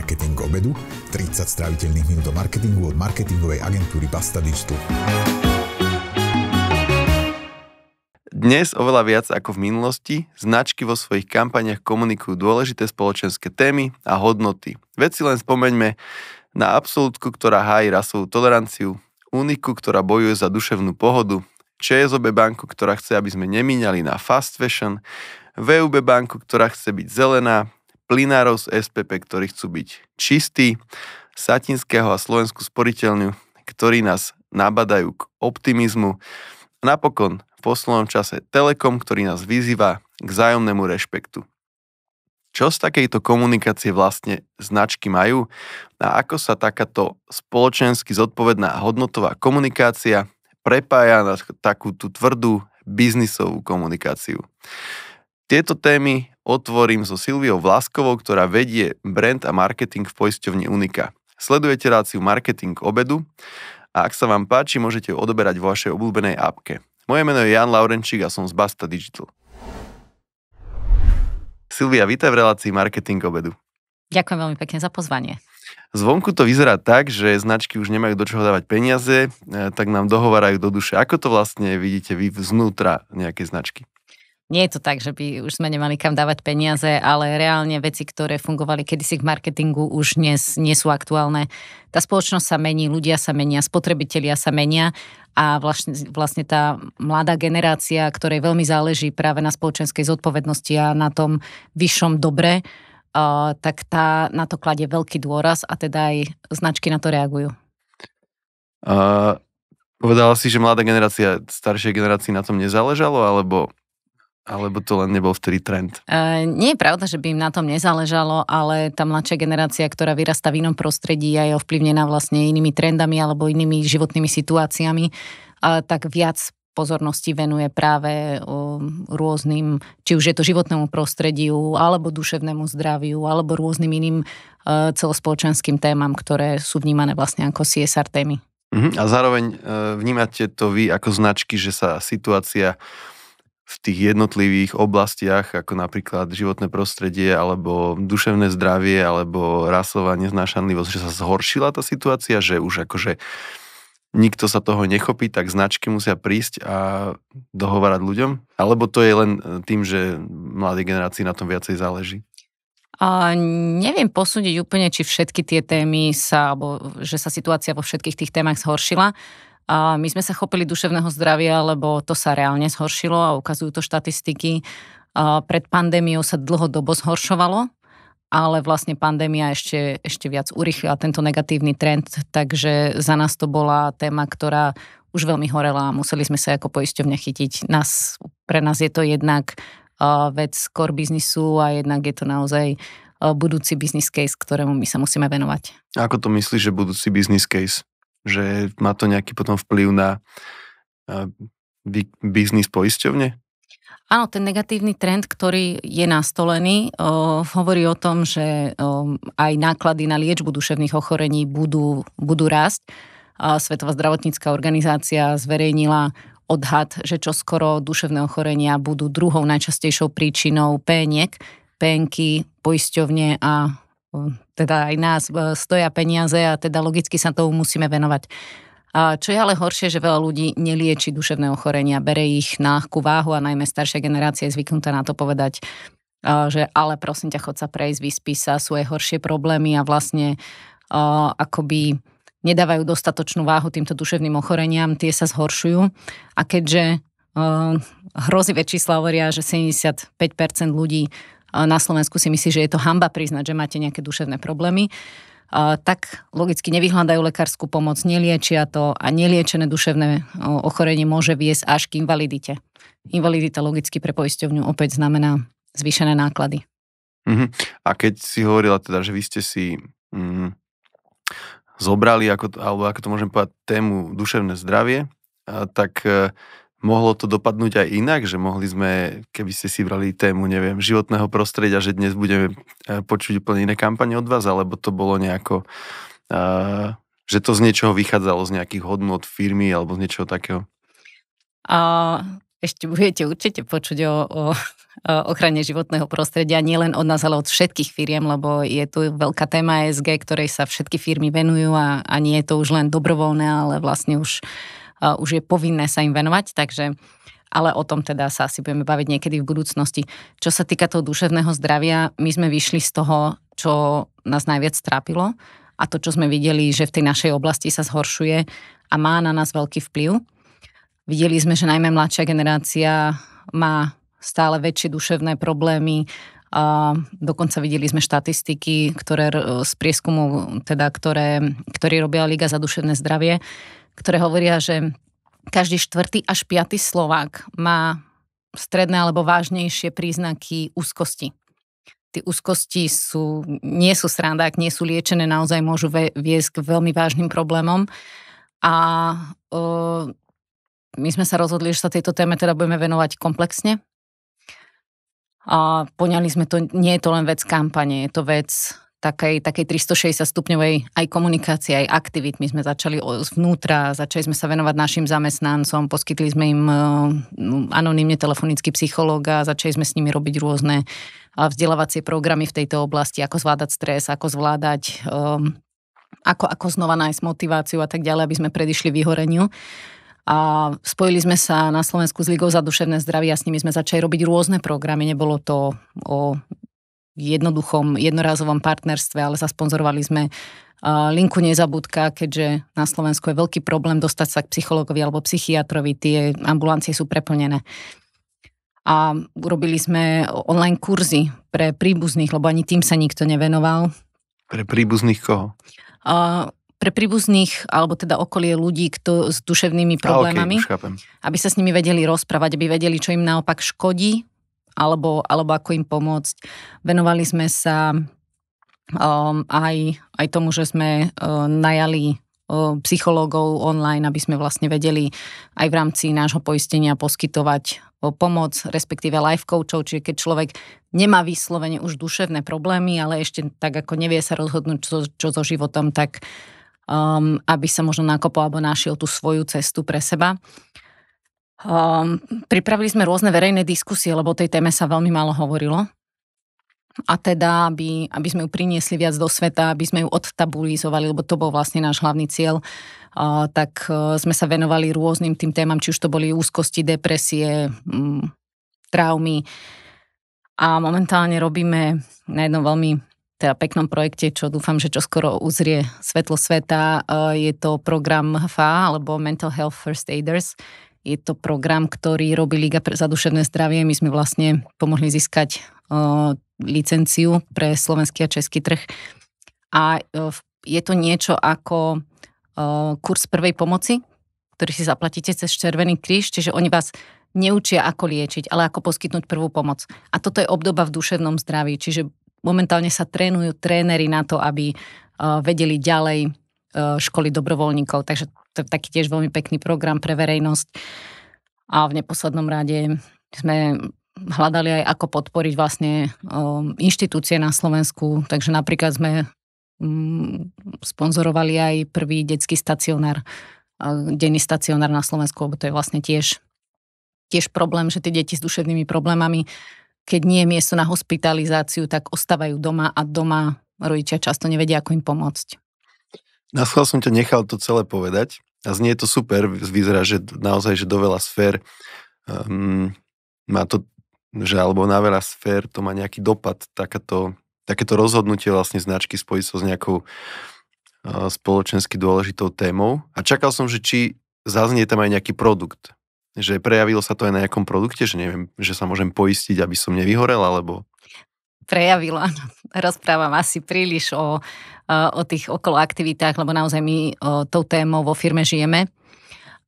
marketing obedu, 30 straviteľných minút do marketingu od marketingovej agentúry Basta Digital. Dnes oveľa viac ako v minulosti značky vo svojich kampaniach komunikujú dôležité spoločenské témy a hodnoty. Veci len spomeňme na absolútku, ktorá hájí rasovú toleranciu, Uniku, ktorá bojuje za duševnú pohodu, ČSOB banku, ktorá chce, aby sme nemíňali na fast fashion, VUB banku, ktorá chce byť zelená, plinárov z SPP, ktorí chcú byť čistí, Satinského a Slovenskú sporiteľňu, ktorí nás nabadajú k optimizmu. A napokon v poslednom čase Telekom, ktorý nás vyzýva k vzájomnému rešpektu. Čo z takejto komunikácie vlastne značky majú a ako sa takáto spoločensky zodpovedná hodnotová komunikácia prepája na takú tú tvrdú biznisovú komunikáciu. Tieto témy otvorím so Silviou Vláskovou, ktorá vedie brand a marketing v poisťovni Unika. Sledujete ráciu Marketing obedu a ak sa vám páči, môžete ju odoberať vo vašej obľúbenej appke. Moje meno je Jan Laurenčík a som z Basta Digital. Silvia, vítaj v relácii Marketing obedu. Ďakujem veľmi pekne za pozvanie. Zvonku to vyzerá tak, že značky už nemajú do čoho dávať peniaze, e, tak nám dohovárajú do duše. Ako to vlastne vidíte vy vznútra nejaké značky? nie je to tak, že by už sme nemali kam dávať peniaze, ale reálne veci, ktoré fungovali kedysi k marketingu, už dnes nie sú aktuálne. Tá spoločnosť sa mení, ľudia sa menia, spotrebitelia sa menia a vlastne, vlastne tá mladá generácia, ktorej veľmi záleží práve na spoločenskej zodpovednosti a na tom vyššom dobre, uh, tak tá na to kladie veľký dôraz a teda aj značky na to reagujú. Uh, povedala si, že mladá generácia, staršej generácii na tom nezáležalo, alebo alebo to len nebol vtedy trend? Uh, nie je pravda, že by im na tom nezáležalo, ale tá mladšia generácia, ktorá vyrastá v inom prostredí a je ovplyvnená vlastne inými trendami alebo inými životnými situáciami, uh, tak viac pozornosti venuje práve rôznym, či už je to životnému prostrediu, alebo duševnému zdraviu, alebo rôznym iným uh, celospoločenským témam, ktoré sú vnímané vlastne ako CSR témy. Uh-huh. A zároveň uh, vnímate to vy ako značky, že sa situácia uh, v tých jednotlivých oblastiach, ako napríklad životné prostredie, alebo duševné zdravie, alebo rasová neznášanlivosť, že sa zhoršila tá situácia, že už akože nikto sa toho nechopí, tak značky musia prísť a dohovárať ľuďom? Alebo to je len eh, tým, že mladej generácii na tom viacej záleží? A neviem posúdiť úplne, či všetky tie témy sa, alebo že sa situácia vo všetkých tých témach zhoršila. A my sme sa chopili duševného zdravia, lebo to sa reálne zhoršilo a ukazujú to štatistiky. A pred pandémiou sa dlhodobo zhoršovalo, ale vlastne pandémia ešte, ešte viac urychlila tento negatívny trend, takže za nás to bola téma, ktorá už veľmi horela a museli sme sa ako poisťovňa chytiť. Nás, pre nás je to jednak vec core biznisu a jednak je to naozaj budúci business case, ktorému my sa musíme venovať. Ako to myslíš, že budúci business case? že má to nejaký potom vplyv na biznis poisťovne? Áno, ten negatívny trend, ktorý je nastolený, hovorí o tom, že aj náklady na liečbu duševných ochorení budú, budú rásť. A Svetová zdravotnícká organizácia zverejnila odhad, že čo skoro duševné ochorenia budú druhou najčastejšou príčinou péniek, penky, poisťovne a teda aj nás e, stoja peniaze a teda logicky sa tomu musíme venovať. A čo je ale horšie, že veľa ľudí nelieči duševné ochorenia, bere ich na ľahkú váhu a najmä staršia generácia je zvyknutá na to povedať, e, že ale prosím ťa, chod sa prejsť, vyspí sa, sú aj horšie problémy a vlastne e, akoby nedávajú dostatočnú váhu týmto duševným ochoreniam, tie sa zhoršujú. A keďže hrozivé čísla hovoria, že 75% ľudí na Slovensku si myslí, že je to hamba priznať, že máte nejaké duševné problémy, tak logicky nevyhľadajú lekárskú pomoc, neliečia to a neliečené duševné ochorenie môže viesť až k invalidite. Invalidita logicky pre poisťovňu opäť znamená zvýšené náklady. Mm-hmm. A keď si hovorila teda, že vy ste si mm, zobrali, ako, alebo ako to môžem povedať, tému duševné zdravie, tak e, mohlo to dopadnúť aj inak, že mohli sme, keby ste si brali tému, neviem, životného prostredia, že dnes budeme e, počuť úplne iné kampane od vás, alebo to bolo nejako, uh, že to z niečoho vychádzalo, z nejakých hodnot firmy alebo z niečoho takého? A ešte budete určite počuť o, o ochrane životného prostredia, nielen od nás, ale od všetkých firiem, lebo je tu veľká téma ESG, ktorej sa všetky firmy venujú a, a nie je to už len dobrovoľné, ale vlastne už uh, už je povinné sa im venovať, takže ale o tom teda sa asi budeme baviť niekedy v budúcnosti. Čo sa týka toho duševného zdravia, my sme vyšli z toho, čo nás najviac trápilo a to, čo sme videli, že v tej našej oblasti sa zhoršuje a má na nás veľký vplyv. Videli sme, že najmä mladšia generácia má stále väčšie duševné problémy, a dokonca videli sme štatistiky, ktoré z prieskumu, teda, ktoré, ktorý robia Liga za duševné zdravie, ktoré hovoria, že každý štvrtý až piatý Slovák má stredné alebo vážnejšie príznaky úzkosti. Tie úzkosti sú, nie sú sranda, ak nie sú liečené, naozaj môžu viesť k veľmi vážnym problémom. A uh, my sme sa rozhodli, že sa tejto téme teda budeme venovať komplexne a poňali sme to, nie je to len vec kampane, je to vec takej, takej 360 stupňovej aj komunikácie, aj aktivít. My sme začali zvnútra, začali sme sa venovať našim zamestnancom, poskytli sme im e, anonymne telefonický psychológa, začali sme s nimi robiť rôzne e, vzdelávacie programy v tejto oblasti, ako zvládať stres, ako zvládať, e, ako, ako znova nájsť motiváciu a tak ďalej, aby sme predišli vyhoreniu. A spojili sme sa na Slovensku s Ligou za duševné zdravie a s nimi sme začali robiť rôzne programy. Nebolo to o jednoduchom, jednorázovom partnerstve, ale zasponzorovali sme linku nezabudka, keďže na Slovensku je veľký problém dostať sa k psychologovi alebo psychiatrovi. Tie ambulancie sú preplnené a urobili sme online kurzy pre príbuzných, lebo ani tým sa nikto nevenoval. Pre príbuzných koho? pre príbuzných, alebo teda okolie ľudí kto, s duševnými problémami, A okay, aby sa s nimi vedeli rozprávať, aby vedeli, čo im naopak škodí, alebo, alebo ako im pomôcť. Venovali sme sa um, aj, aj tomu, že sme uh, najali uh, psychológov online, aby sme vlastne vedeli aj v rámci nášho poistenia poskytovať uh, pomoc, respektíve life coachov, čiže keď človek nemá vyslovene už duševné problémy, ale ešte tak ako nevie sa rozhodnúť, čo, čo so životom, tak uh, um, aby sa možno nakopol alebo našiel tú svoju cestu pre seba. Um, pripravili sme rôzne verejné diskusie, lebo o tej téme sa veľmi málo hovorilo. A teda, aby, aby sme ju priniesli viac do sveta, aby sme ju odtabulizovali, lebo to bol vlastne náš hlavný cieľ, uh, tak uh, sme sa venovali rôznym tým témam, či už to boli úzkosti, depresie, um, traumy. A momentálne robíme na jednom veľmi teda peknom projekte, čo dúfam, že čo skoro uzrie svetlo sveta. E, je to program FA, alebo Mental Health First Aiders. Je to program, ktorý robí Liga za duševné zdravie. My sme vlastne pomohli získať e, licenciu pre slovenský a český trh. A e, je to niečo ako kurz prvej pomoci, ktorý si zaplatíte cez Červený kríž, čiže oni vás neučia, ako liečiť, ale ako poskytnúť prvú pomoc. A toto je obdoba v duševnom zdraví, čiže momentálne sa trénujú tréneri na to, aby e, vedeli ďalej e, školy dobrovoľníkov, takže to je taký tiež veľmi pekný program pre verejnosť. A v neposlednom rade sme hľadali aj ako podporiť vlastne e, inštitúcie na Slovensku, takže napríklad sme mm, sponzorovali aj prvý detský stacionár, denný stacionár na Slovensku, lebo to je vlastne tiež, tiež problém, že tie deti s duševnými problémami keď nie je miesto na hospitalizáciu, tak ostávajú doma a doma rodičia často nevedia, ako im pomôcť. Na som ťa nechal to celé povedať a znie to super, vyzerá, že naozaj, že do veľa sfér um, má to, že alebo na veľa sfér to má nejaký dopad, takáto, takéto rozhodnutie vlastne značky spojiť sa so s nejakou eh, spoločensky dôležitou témou a čakal som, že či zaznie tam aj nejaký produkt, že prejavilo sa to aj na nejakom produkte, že neviem, že sa môžem poistiť, aby som nevyhorel, alebo... Prejavilo, áno. Rozprávam asi príliš o, e, o tých aktivitách, lebo naozaj my o, e, tou témou vo firme žijeme.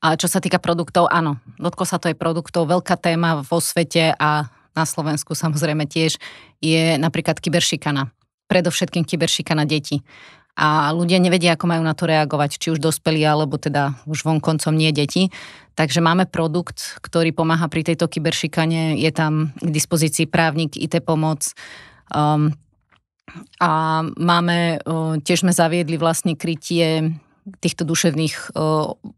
A čo sa týka produktov, áno, dotko sa to aj produktov, veľká téma vo svete a na Slovensku samozrejme tiež je napríklad kyberšikana. Predovšetkým kyberšikana detí a ľudia nevedia, ako majú na to reagovať, či už dospelí, alebo teda už vonkoncom nie deti. Takže máme produkt, ktorý pomáha pri tejto kyberšikane, je tam k dispozícii právnik, IT pomoc, um, a máme, tiež sme zaviedli vlastne krytie týchto duševných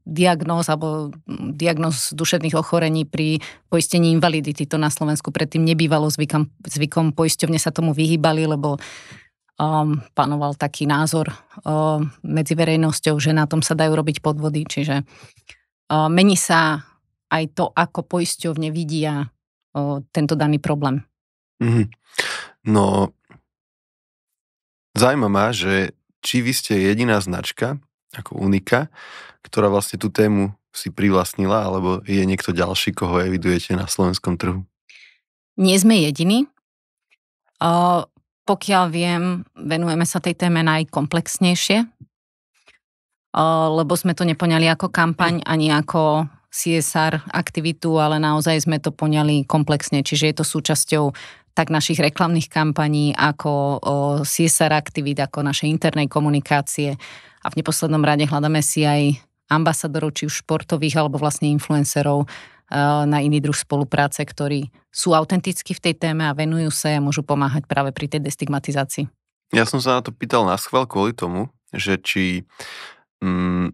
diagnóz alebo diagnóz duševných ochorení pri poistení invalidity. To na Slovensku predtým nebývalo zvykom, zvykom poisťovne sa tomu vyhýbali, lebo um, panoval taký názor um, medzi verejnosťou, že na tom sa dajú robiť podvody, čiže um, mení sa aj to, ako poisťovne vidia um, tento daný problém. Mm-hmm. No, zaujímavá, ma, že či vy ste jediná značka, ako unika, ktorá vlastne tú tému si privlastnila, alebo je niekto ďalší, koho evidujete na slovenskom trhu? Nie sme jediní pokiaľ viem, venujeme sa tej téme najkomplexnejšie, lebo sme to nepoňali ako kampaň ani ako CSR aktivitu, ale naozaj sme to poňali komplexne, čiže je to súčasťou tak našich reklamných kampaní, ako CSR aktivít, ako našej internej komunikácie. A v neposlednom rade hľadáme si aj ambasadorov, či už športových, alebo vlastne influencerov, E, na iný druh spolupráce, ktorí sú autentickí v tej téme a venujú sa a môžu pomáhať práve pri tej destigmatizácii. Ja som sa na to pýtal na schvál kvôli tomu, že či mm,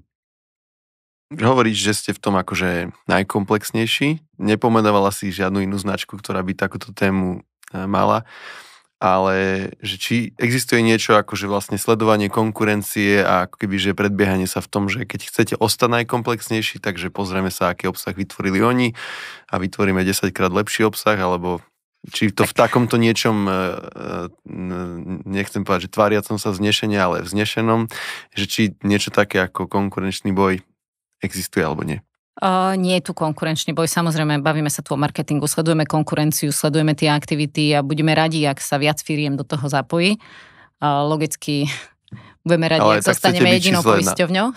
hovoríš, že ste v tom akože najkomplexnejší, nepomenovala si žiadnu inú značku, ktorá by takúto tému e, mala ale že či existuje niečo ako že vlastne sledovanie konkurencie a ako keby, že predbiehanie sa v tom, že keď chcete ostať najkomplexnejší, takže pozrieme sa, aký obsah vytvorili oni a vytvoríme 10 krát lepší obsah, alebo či to v takomto niečom, e, e, nechcem povedať, že tváriacom sa vznešenia, ale vznešenom, že či niečo také ako konkurenčný boj existuje alebo nie. Uh, nie je tu konkurenčný boj. Samozrejme, bavíme sa tu o marketingu, sledujeme konkurenciu, sledujeme tie aktivity a budeme radi, ak sa viac firiem do toho zapojí. Uh, logicky budeme radi, Ale ak sa staneme jedinou poisťovňou.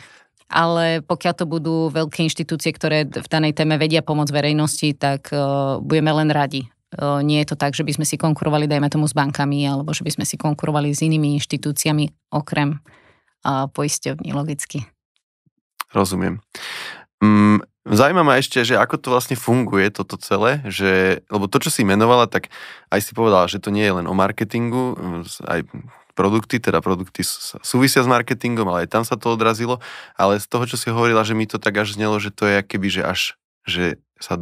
Ale pokiaľ to budú veľké inštitúcie, ktoré v danej téme vedia pomôcť verejnosti, tak uh, budeme len radi. Uh, nie je to tak, že by sme si konkurovali, dajme tomu, s bankami, alebo že by sme si konkurovali s inými inštitúciami okrem uh, poisťovní, logicky. Rozumiem. Mm, Zaujíma ma ešte, že ako to vlastne funguje toto celé, že, lebo to, čo si menovala, tak aj si povedala, že to nie je len o marketingu, mm, aj produkty, teda produkty súvisia s marketingom, ale aj tam sa to odrazilo, ale z toho, čo si hovorila, že mi to tak až znelo, že to je keby, že až, že sa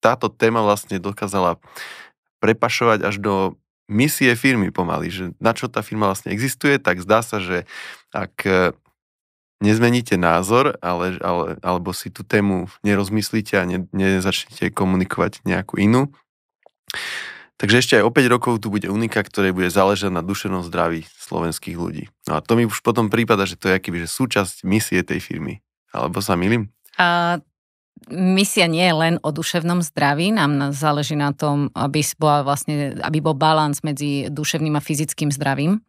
táto téma vlastne dokázala prepašovať až do misie firmy pomaly, že na čo tá firma vlastne existuje, tak zdá sa, že ak nezmeníte názor, ale, ale, alebo si tú tému nerozmyslíte a ne, nezačnete komunikovať nejakú inú. Takže ešte aj o 5 rokov tu bude unika, ktorej bude záležať na duševnom zdraví slovenských ľudí. No a to mi už potom prípada, že to je akýby že súčasť misie tej firmy. Alebo sa milím? A misia nie je len o duševnom zdraví, nám záleží na tom, aby, bola vlastne, aby bol balans medzi duševným a fyzickým zdravím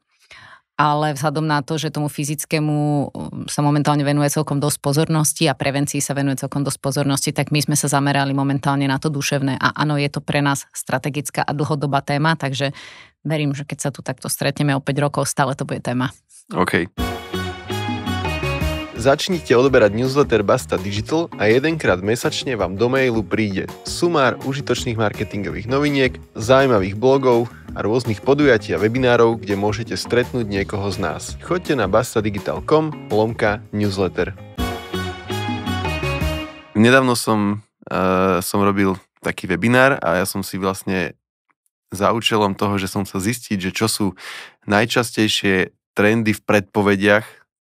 ale vzhľadom na to, že tomu fyzickému um, sa momentálne venuje celkom dosť pozornosti a prevencii sa venuje celkom dosť pozornosti, tak my sme sa zamerali momentálne na to duševné. A áno, je to pre nás strategická a dlhodobá téma, takže verím, že keď sa tu takto stretneme o 5 rokov, stále to bude téma. OK. Začnite odoberať newsletter Basta Digital a jedenkrát mesačne vám do mailu príde sumár užitočných marketingových noviniek, zaujímavých blogov, a rôznych podujatí a webinárov, kde môžete stretnúť niekoho z nás. Choďte na bastadigital.com lomka newsletter. Nedávno som, uh, som robil taký webinár a ja som si vlastne za účelom toho, že som sa zistiť, že čo sú najčastejšie trendy v predpovediach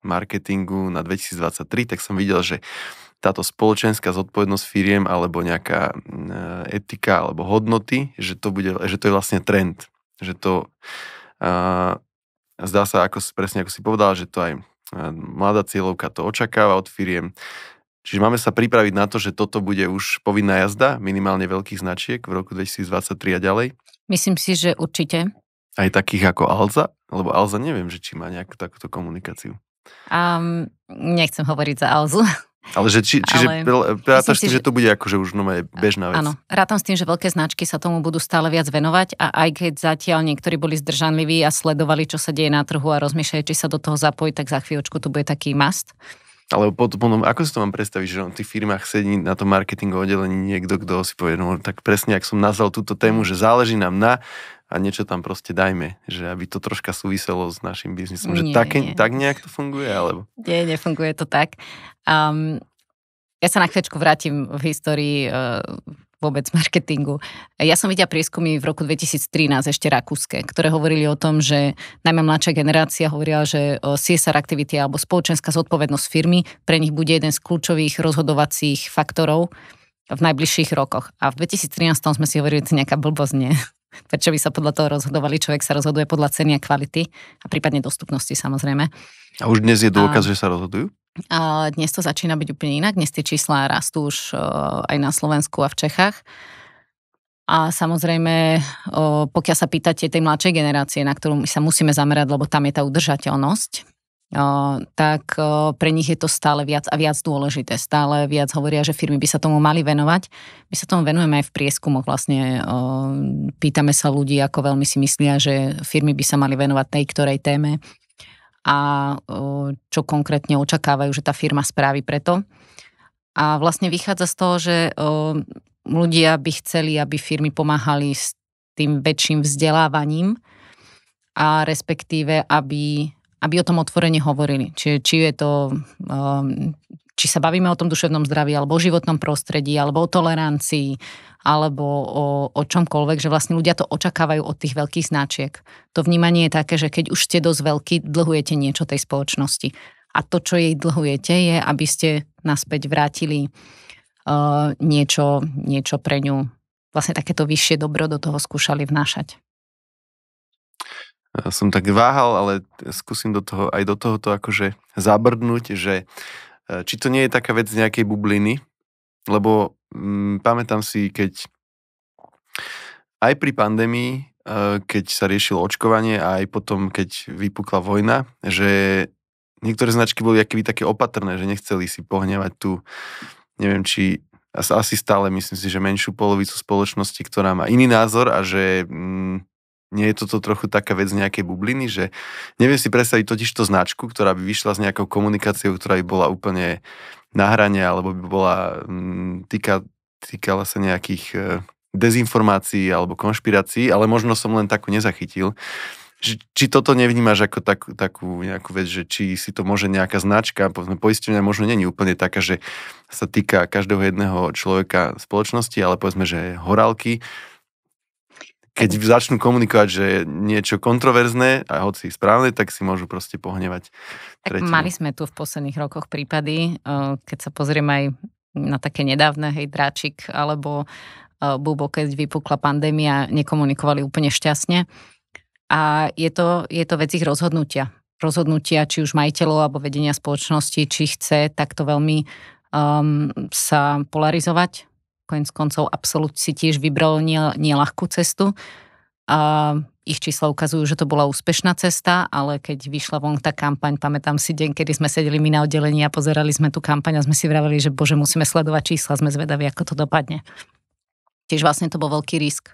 marketingu na 2023, tak som videl, že táto spoločenská zodpovednosť firiem alebo nejaká mm, eh, etika alebo hodnoty, že to, bude, že to je vlastne trend. Že to a, eh, zdá sa, ako, presne ako si povedal, že to aj eh, mladá cieľovka to očakáva od firiem. Čiže máme sa pripraviť na to, že toto bude už povinná jazda minimálne veľkých značiek v roku 2023 a ďalej? Myslím si, že určite. Aj takých ako Alza? Lebo Alza neviem, že či má nejakú takúto komunikáciu. Um, nechcem hovoriť za Alzu. Ale že, či, čiže ale... s tým, že to bude akože už no, bežná vec. Áno, rátam s tým, že veľké značky sa tomu budú stále viac venovať a aj keď zatiaľ niektorí boli zdržanliví a sledovali, čo sa deje na trhu a rozmýšľajú, či sa do toho zapojí, tak za chvíľočku to bude taký must. Ale potom, ako si to mám predstaviť, že v tých firmách sedí na tom marketingovom oddelení niekto, kto si povie, no tak presne, ak som nazval túto tému, že záleží nám na a niečo tam proste dajme, že aby to troška súviselo s našim biznisom. Že tak, nie. tak nejak to funguje? Alebo... Nie, nefunguje to tak. Um, ja sa na chvíľku vrátim v histórii uh, vôbec marketingu. Ja som videla prieskumy v roku 2013 ešte rakúske, ktoré hovorili o tom, že najmä mladšia generácia hovorila, že CSR aktivity alebo spoločenská zodpovednosť firmy pre nich bude jeden z kľúčových rozhodovacích faktorov v najbližších rokoch. A v 2013 sme si hovorili, že to nejaká blbosť, nie? Prečo by sa podľa toho rozhodovali? Človek sa rozhoduje podľa ceny a kvality a prípadne dostupnosti samozrejme. A už dnes je dôkaz, a... že sa rozhodujú? A dnes to začína byť úplne inak, dnes tie čísla rastú už e, aj na Slovensku a v Čechách. A samozrejme, pokiaľ sa pýtate tej mladšej generácie, na ktorú my sa musíme zamerať, lebo tam je tá udržateľnosť, tak pre nich je to stále viac a viac dôležité. Stále viac hovoria, že firmy by sa tomu mali venovať. My sa tomu venujeme aj v prieskumoch. Vlastne pýtame sa ľudí, ako veľmi si myslia, že firmy by sa mali venovať tej ktorej téme a čo konkrétne očakávajú, že tá firma spraví preto. A vlastne vychádza z toho, že ľudia by chceli, aby firmy pomáhali s tým väčším vzdelávaním a respektíve, aby, aby o tom otvorene hovorili. Čiže či je to, či sa bavíme o tom duševnom zdraví, alebo o životnom prostredí, alebo o tolerancii, alebo o, o čomkoľvek, že vlastne ľudia to očakávajú od tých veľkých značiek. To vnímanie je také, že keď už ste dosť veľkí, dlhujete niečo tej spoločnosti. A to, čo jej dlhujete, je, aby ste naspäť vrátili uh, niečo, niečo pre ňu, vlastne takéto vyššie dobro do toho skúšali vnášať. Ja e, som tak váhal, ale skúsim do toho, aj do tohoto akože zabrdnúť, že e, či to nie je taká vec z nejakej bubliny, lebo m, mm, pamätám si, keď aj pri pandémii, e, keď sa riešilo očkovanie a aj potom, keď vypukla vojna, že niektoré značky boli akýby také opatrné, že nechceli si pohnevať tu, neviem či, asi stále myslím si, že menšiu polovicu spoločnosti, ktorá má iný názor a že mm, nie je toto trochu taká vec nejakej bubliny, že neviem si predstaviť totiž to značku, ktorá by vyšla s nejakou komunikáciou, ktorá by bola úplne na hrane, alebo by bola mm, týka, týkala sa nejakých e, dezinformácií alebo konšpirácií, ale možno som len takú nezachytil. Či, toto nevnímaš ako tak, takú nejakú vec, že či si to môže nejaká značka, povedzme poisťovňa možno není úplne taká, že sa týka každého jedného človeka spoločnosti, ale povedzme, že horálky, keď začnú komunikovať, že je niečo kontroverzné a hoci správne, tak si môžu proste pohnevať. Tretinu. Tak mali sme tu v posledných rokoch prípady, eh, keď sa pozrieme aj na také nedávne, hej, dráčik alebo eh, bubo, keď vypukla pandémia, nekomunikovali úplne šťastne. A je to, je to vec ich rozhodnutia. Rozhodnutia či už majiteľov alebo vedenia spoločnosti, či chce takto veľmi um, sa polarizovať Koniec koncov absolút si tiež vybral nelahkú nie cestu. A ich čísla ukazujú, že to bola úspešná cesta, ale keď vyšla von tá kampaň, pamätám si deň, kedy sme sedeli my na oddelení a pozerali sme tú kampaň a sme si vraveli, že bože, musíme sledovať čísla, sme zvedaví, ako to dopadne. Tiež vlastne to bol veľký risk.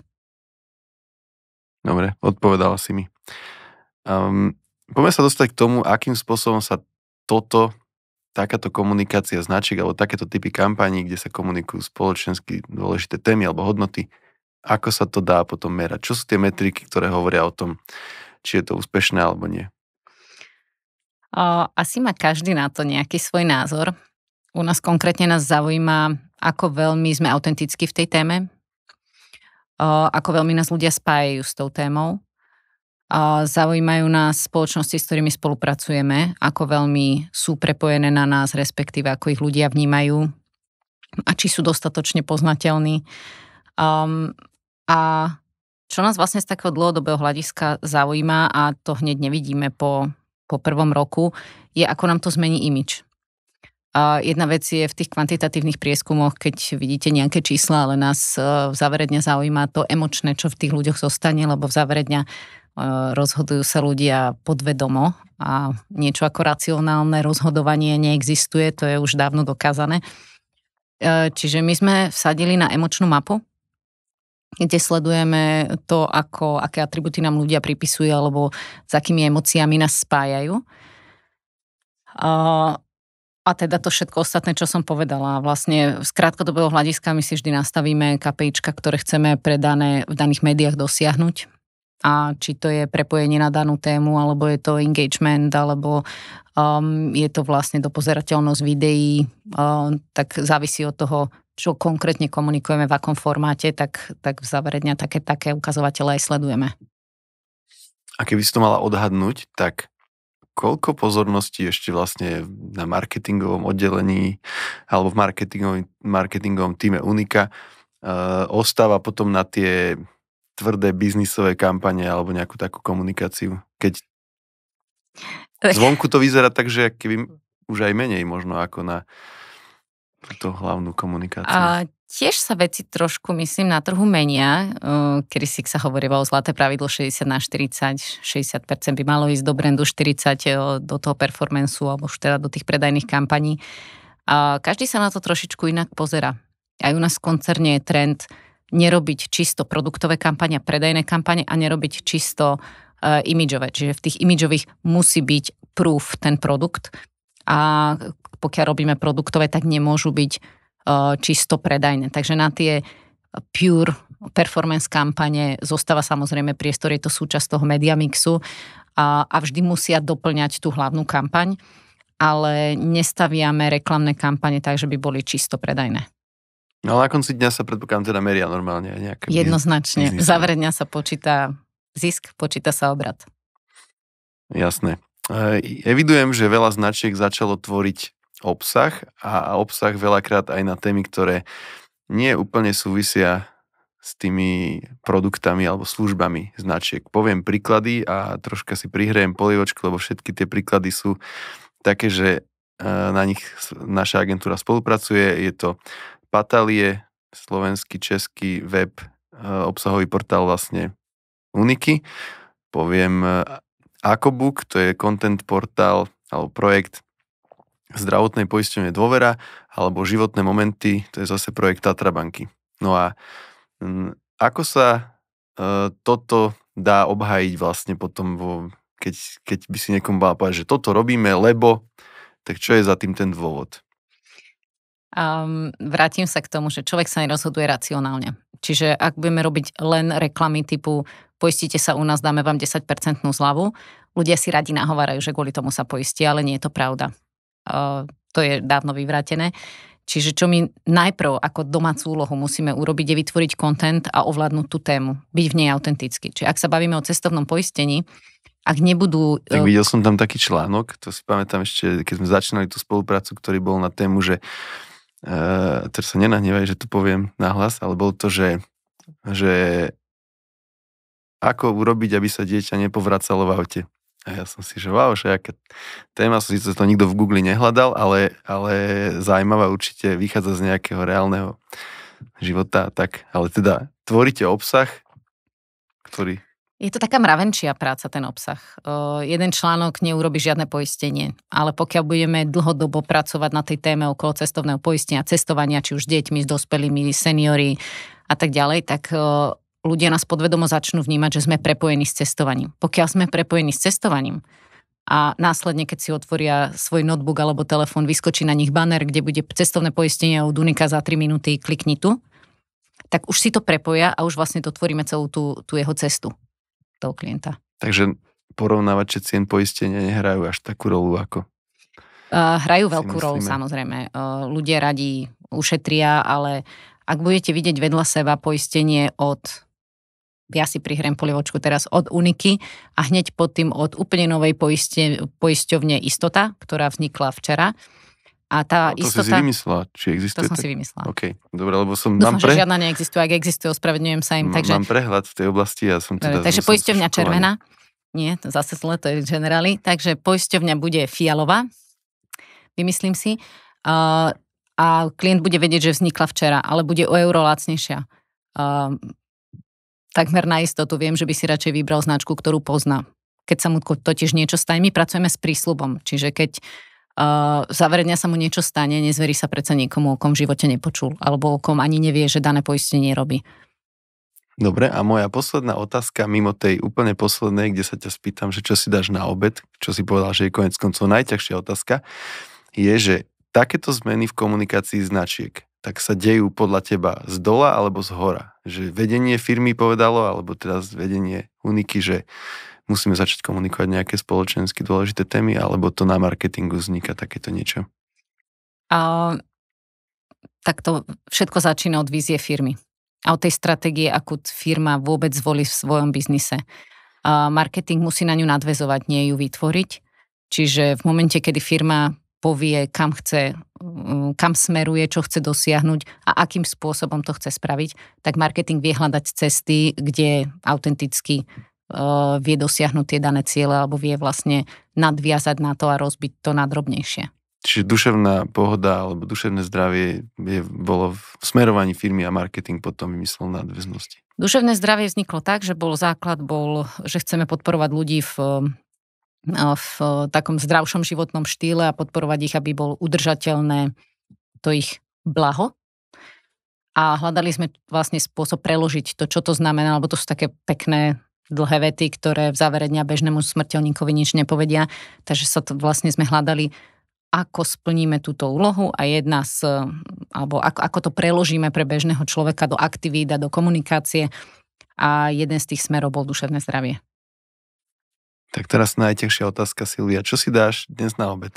Dobre, odpovedala si mi. Um, poďme sa dostať k tomu, akým spôsobom sa toto takáto komunikácia značiek alebo takéto typy kampaní, kde sa komunikujú spoločensky dôležité témy alebo hodnoty, ako sa to dá potom merať? Čo sú tie metriky, ktoré hovoria o tom, či je to úspešné alebo nie? Asi má každý na to nejaký svoj názor. U nás konkrétne nás zaujíma, ako veľmi sme autentickí v tej téme, ako veľmi nás ľudia spájajú s tou témou Zaujímajú nás spoločnosti, s ktorými spolupracujeme, ako veľmi sú prepojené na nás, respektíve ako ich ľudia vnímajú a či sú dostatočne poznateľní. Um, a čo nás vlastne z takého dlhodobého hľadiska zaujíma a to hneď nevidíme po, po prvom roku, je ako nám to zmení imič. Uh, jedna vec je v tých kvantitatívnych prieskumoch, keď vidíte nejaké čísla, ale nás uh, v závere dňa zaujíma to emočné, čo v tých ľuďoch zostane, lebo v závere dňa E, rozhodujú sa ľudia podvedomo a niečo ako racionálne rozhodovanie neexistuje, to je už dávno dokázané. E, čiže my sme vsadili na emočnú mapu, kde sledujeme to, ako, aké atributy nám ľudia pripisujú alebo s akými emóciami nás spájajú. A, a teda to všetko ostatné, čo som povedala. Vlastne z krátkodobého hľadiska my si vždy nastavíme KPIčka, ktoré chceme pre dané, v daných médiách dosiahnuť a či to je prepojenie na danú tému, alebo je to engagement, alebo um, je to vlastne dopozerateľnosť videí, um, tak závisí od toho, čo konkrétne komunikujeme, v akom formáte, tak, tak v závere dňa také, také ukazovatele aj sledujeme. A keby si to mala odhadnúť, tak koľko pozornosti ešte vlastne na marketingovom oddelení alebo v marketingovom, marketingovom týme Unika e, ostáva potom na tie tvrdé biznisové kampanie alebo nejakú takú komunikáciu? Keď zvonku to vyzerá tak, že keby už aj menej možno ako na túto hlavnú komunikáciu. A tiež sa veci trošku, myslím, na trhu menia. Kedy si sa hovorilo o zlaté pravidlo 60 na 40, 60% by malo ísť do brandu, 40 do toho performancu alebo už teda do tých predajných kampaní. A každý sa na to trošičku inak pozera. Aj u nás v koncerne je trend, nerobiť čisto produktové kampane, predajné kampane a nerobiť čisto e, imidžové. Čiže v tých imidžových musí byť proof ten produkt a pokiaľ robíme produktové, tak nemôžu byť e, čisto predajné. Takže na tie pure performance kampane zostáva samozrejme priestor, je to súčasť toho media mixu a, a vždy musia doplňať tú hlavnú kampaň, ale nestaviame reklamné kampane tak, že by boli čisto predajné. No ale na konci dňa sa predpokladám teda meria normálne. Nejaké Jednoznačne. Zavredňa sa počíta zisk, počíta sa obrad. Jasné. E, evidujem, že veľa značiek začalo tvoriť obsah a obsah veľakrát aj na témy, ktoré nie úplne súvisia s tými produktami alebo službami značiek. Poviem príklady a troška si prihrejem polievočku, lebo všetky tie príklady sú také, že e, na nich naša agentúra spolupracuje. Je to Patalie, slovenský, český web, e, obsahový portál vlastne Uniky. Poviem e, Akobook, to je content portál alebo projekt zdravotnej poistenie Dôvera alebo životné momenty, to je zase projekt Tatra banky. No a ako sa e, toto dá obhájiť vlastne potom, vo, keď, keď by si niekomu mal povedať, že toto robíme, lebo, tak čo je za tým ten dôvod? Um, vrátim sa k tomu, že človek sa nerozhoduje racionálne. Čiže ak budeme robiť len reklamy typu poistite sa u nás, dáme vám 10% zľavu, ľudia si radi nahovárajú, že kvôli tomu sa poistí, ale nie je to pravda. Uh, to je dávno vyvrátené. Čiže čo my najprv ako domácu úlohu musíme urobiť, je vytvoriť kontent a ovládnuť tú tému, byť v nej autentický. Čiže ak sa bavíme o cestovnom poistení, ak nebudú... Tak e, videl som tam taký článok, to si pamätám ešte, keď sme začínali tú spoluprácu, ktorý bol na tému, že uh, teraz sa nenahnevaj, že to poviem nahlas, ale bol to, že, že ako urobiť, aby sa dieťa nepovracalo v aute. A ja som si, že wow, že aká téma, som si to nikto v Google nehľadal, ale, ale zaujímavá určite vychádza z nejakého reálneho života tak. Ale teda tvoríte obsah, ktorý je to taká mravenčia práca, ten obsah. O, jeden článok neurobi žiadne poistenie, ale pokiaľ budeme dlhodobo pracovať na tej téme okolo cestovného poistenia, cestovania, či už deťmi, s dospelými, seniory a tak ďalej, tak o, ľudia nás podvedomo začnú vnímať, že sme prepojení s cestovaním. Pokiaľ sme prepojení s cestovaním, a následne, keď si otvoria svoj notebook alebo telefón, vyskočí na nich banner, kde bude cestovné poistenie od Unika za 3 minúty, klikni tu, tak už si to prepoja a už vlastne to tvoríme celú tú, tú jeho cestu toho klienta. Takže porovnávače cien poistenia nehrajú až takú rolu ako... hrajú veľkú rolu, samozrejme. ľudia radi ušetria, ale ak budete vidieť vedľa seba poistenie od ja si prihrem polievočku teraz od Uniky a hneď pod tým od úplne novej poiste, poisťovne Istota, ktorá vznikla včera, a tá no, to istota... si vymyslela, či existuje? To som tak? si vymyslela. OK, dobre, lebo som... Dúfam, pre... že žiadna neexistuje, ak existuje, ospravedňujem sa im. takže... Mám prehľad v tej oblasti, ja som teda... Dobre, takže poisťovňa červená, nie, to zase zle, to je generály, takže poisťovňa bude fialová, vymyslím si, uh, a klient bude vedieť, že vznikla včera, ale bude o euro lacnejšia. Uh, takmer na istotu viem, že by si radšej vybral značku, ktorú pozná. Keď sa mu totiž niečo stane, my pracujeme s prísľubom, čiže keď uh, záverenia sa mu niečo stane, nezverí sa predsa niekomu, o kom v živote nepočul, alebo o kom ani nevie, že dané poistenie robí. Dobre, a moja posledná otázka, mimo tej úplne poslednej, kde sa ťa spýtam, že čo si dáš na obed, čo si povedal, že je konec koncov najťažšia otázka, je, že takéto zmeny v komunikácii značiek, tak sa dejú podľa teba z dola alebo z hora. Že vedenie firmy povedalo, alebo teraz vedenie Uniky, že musíme začať komunikovať nejaké spoločensky dôležité témy, alebo to na marketingu vzniká takéto niečo? A, tak to všetko začína od vízie firmy a od tej stratégie, akú firma vôbec zvolí v svojom biznise. A marketing musí na ňu nadvezovať, nie ju vytvoriť. Čiže v momente, kedy firma povie, kam chce, mm, kam smeruje, čo chce dosiahnuť a akým spôsobom to chce spraviť, tak marketing vie hľadať cesty, kde autenticky E, vie dosiahnuť tie dané ciele alebo vie vlastne nadviazať na to a rozbiť to nadrobnejšie. Čiže duševná pohoda alebo duševné zdravie je, bolo v smerovaní firmy a marketing potom vymyslel nadväznosti. Duševné zdravie vzniklo tak, že bol základ, bol, že chceme podporovať ľudí v, e, v takom zdravšom životnom štýle a podporovať ich, aby bol udržateľné to ich blaho, a hľadali sme vlastne spôsob preložiť to, čo to znamená, lebo to sú také pekné dlhé vety, ktoré v závere dňa bežnému smrteľníkovi nič nepovedia. Takže sa to vlastne sme hľadali, ako splníme túto úlohu a jedna z, alebo ako, ako to preložíme pre bežného človeka do aktivít a do komunikácie. A jeden z tých smerov bol duševné zdravie. Tak teraz najťažšia otázka, Silvia. Čo si dáš dnes na obed?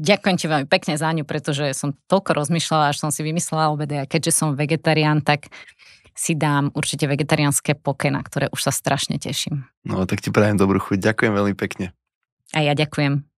Ďakujem ti veľmi pekne za ňu, pretože som toľko rozmýšľala, až som si vymyslela obede a keďže som vegetarián, tak si dám určite vegetariánske poke, na ktoré už sa strašne teším. No tak ti prajem dobrú chuť. Ďakujem veľmi pekne. A ja ďakujem.